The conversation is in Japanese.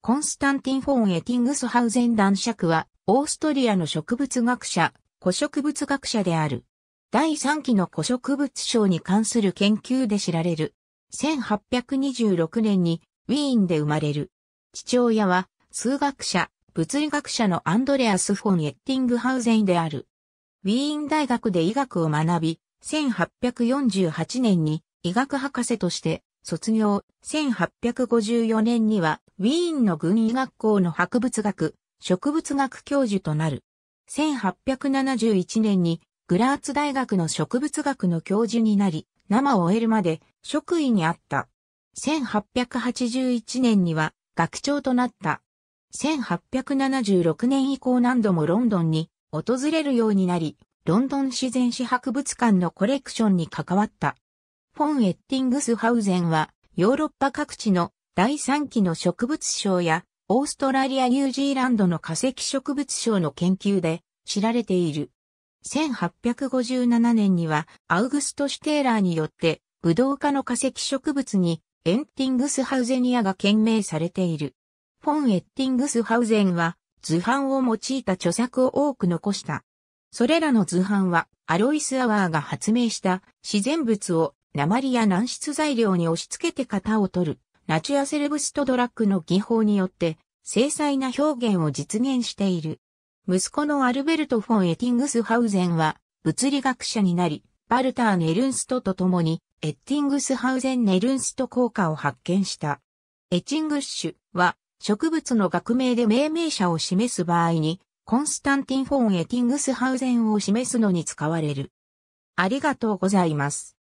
コンスタンティン・フォン・エティングスハウゼン男爵は、オーストリアの植物学者、古植物学者である。第3期の古植物賞に関する研究で知られる。1826年にウィーンで生まれる。父親は数学者、物理学者のアンドレアス・フォン・エッティングハウゼンである。ウィーン大学で医学を学び、1848年に医学博士として卒業、1854年にはウィーンの軍医学校の博物学、植物学教授となる。1871年にグラーツ大学の植物学の教授になり、生を終えるまで職位にあった。1881年には学長となった。1876年以降何度もロンドンに訪れるようになり、ロンドン自然史博物館のコレクションに関わった。フォン・エッティングスハウゼンは、ヨーロッパ各地の第3期の植物賞や、オーストラリア・ニュージーランドの化石植物賞の研究で知られている。1857年には、アウグスト・シュテーラーによって、ブドウ科の化石植物に、エンティングスハウゼニアが懸命されている。フォン・エッティングスハウゼンは、図版を用いた著作を多く残した。それらの図版は、アロイス・アワーが発明した自然物を鉛や軟質材料に押し付けて型を取るラチュアセルブストドラッグの技法によって、精細な表現を実現している。息子のアルベルト・フォン・エティングスハウゼンは、物理学者になり、バルター・ネルンストと共に、エッティングスハウゼン・ネルンスト効果を発見した。エチングッシュは、植物の学名で命名者を示す場合に、コンスタンティン・フォン・エティングスハウゼンを示すのに使われる。ありがとうございます。